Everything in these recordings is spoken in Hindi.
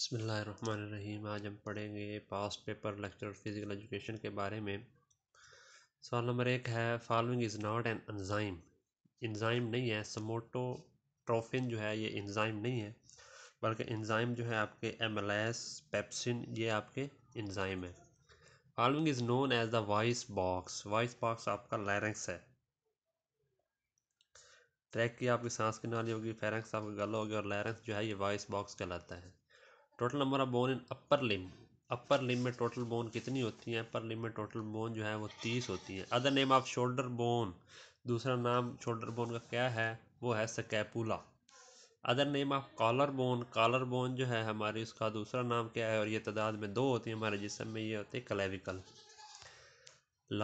बसमीम आज हम पढ़ेंगे past paper lecture physical education के बारे में सवाल नंबर एक है following is not an enzyme enzyme नहीं है समोटो ट्रोफिन जो है ये इंजाइम नहीं है बल्कि एनजाइम जो है आपके एम एल एस पेप्सिन ये आपके इंजाइम है following is known as the voice box voice box आपका लैरेंक्स है ट्रैक की आपकी सांस की नाली होगी फेरेंक्स आपका गला होगी और लैरेंस जो है ये वॉइस बॉक्स कहलाता है total number of bone in upper limb upper limb में टोटल बोन कितनी होती हैं अपर लिम में टोटल बोन जो है वो तीस होती हैं other name of shoulder bone दूसरा नाम शोल्डर बोन का क्या है वो है scapula other name of collar bone collar bone जो है हमारी उसका दूसरा नाम क्या है और ये तादाद में दो होती है हमारे जिसम में ये होते हैं clavicle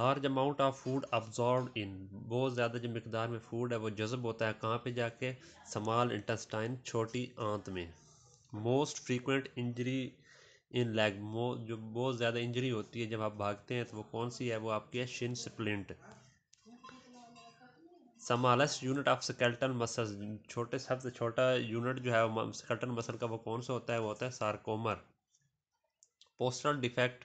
large amount of food absorb in बहुत ज़्यादा जो मकदार में फूड है वो जज्ब होता है कहाँ पे जाके समाल इंटस्टाइन छोटी आंत में most frequent injury in leg मो जो बहुत ज़्यादा इंजरी होती है जब आप भागते हैं तो वो कौन सी है वो आपकी है shin splint smallest unit of skeleton muscle छोटे सबसे छोटा यूनिट जो है वो स्केल्टन मसल का वो कौन सा होता है वो होता है sarcomere postural defect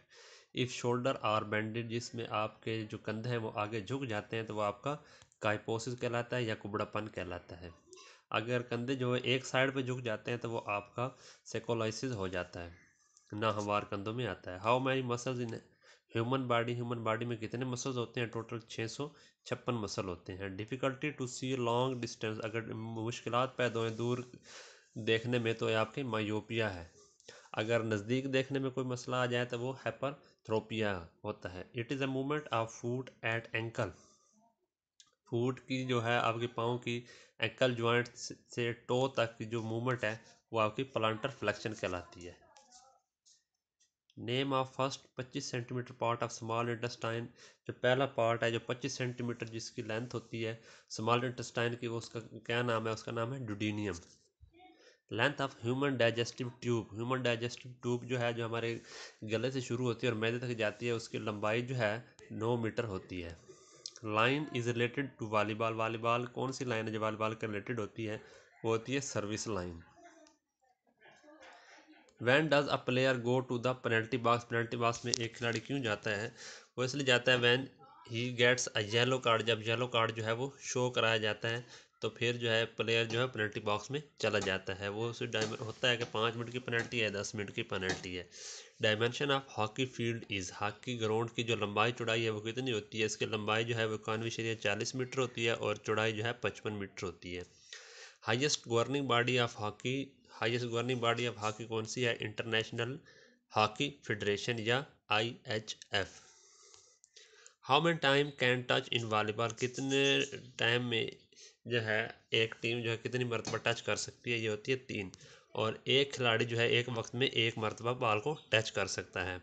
if shoulder are banded जिसमें आपके जो कंधे हैं वो आगे झुक जाते हैं तो वो आपका काइपोसिस कहलाता है या कुबड़ापन कहलाता है अगर कंधे जो है एक साइड पे झुक जाते हैं तो वो आपका सेकोलाइसिस हो जाता है ना हमार कंधों में आता है how many muscles in human body human body में कितने मसल्स होते हैं टोटल छः सौ छप्पन मसल होते हैं difficulty to see long distance अगर मुश्किल पैदा हुए दूर देखने में तो आपके माओपिया मायोपिया है अगर नज़दीक देखने में कोई मसला आ जाए तो वो हैपर थ्रोपिया होता है it is a movement of foot at ankle foot की जो है आपके पाँव की एंकल ज्वाइंट से टो तक की जो मूवमेंट है वो आपकी प्लांटर फ्लेक्शन कहलाती है name of first 25 centimetre part of small intestine जो पहला पार्ट है जो 25 सेंटीमीटर जिसकी लेंथ होती है स्मॉल इंटेस्टाइन की वो उसका क्या नाम है उसका नाम है duodenum length of human digestive tube human digestive tube जो है जो हमारे गले से शुरू होती है और मैदे तक जाती है उसकी लंबाई जो है नौ मीटर होती है line is related to volleyball volleyball कौन सी लाइन है जो वॉलीबॉल के रिलेटेड होती है वो होती है service line when does a player go to the penalty box penalty box में एक खिलाड़ी क्यों जाता है वो इसलिए जाता है when he gets a yellow card जब येलो कार्ड जो है वो शो कराया जाता है तो फिर जो है प्लेयर जो है पेनल्टी बॉक्स में चला जाता है वो उसे होता है कि पाँच मिनट की पेनल्टी है दस मिनट की पेनल्टी है dimension of hockey field is hockey ground की जो लंबाई चौड़ाई है वो कितनी होती है इसकी लंबाई जो है वो इक्यानवे शरिया चालीस मीटर होती है और चौड़ाई जो है पचपन मीटर होती है highest governing body of hockey highest governing body of hockey कौन सी है इंटरनेशनल हॉकी फेडरेशन या I H F how many time can touch in volleyball कितने टाइम में जो है एक टीम जो है कितनी मरतबा टच कर सकती है ये होती है तीन और एक खिलाड़ी जो है एक वक्त में एक मरतबा बाल को टच कर सकता है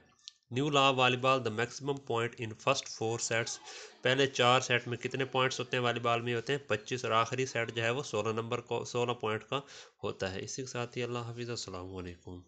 new law volleyball the maximum point in first four sets पहले चार सेट में कितने पॉइंट्स होते हैं वॉलीबॉल में होते हैं पच्चीस और आखिरी सेट जो है वो सोलह नंबर को सोलह पॉइंट का होता है इसी के साथ ही अल्लाह हाफिज़ अल्लाम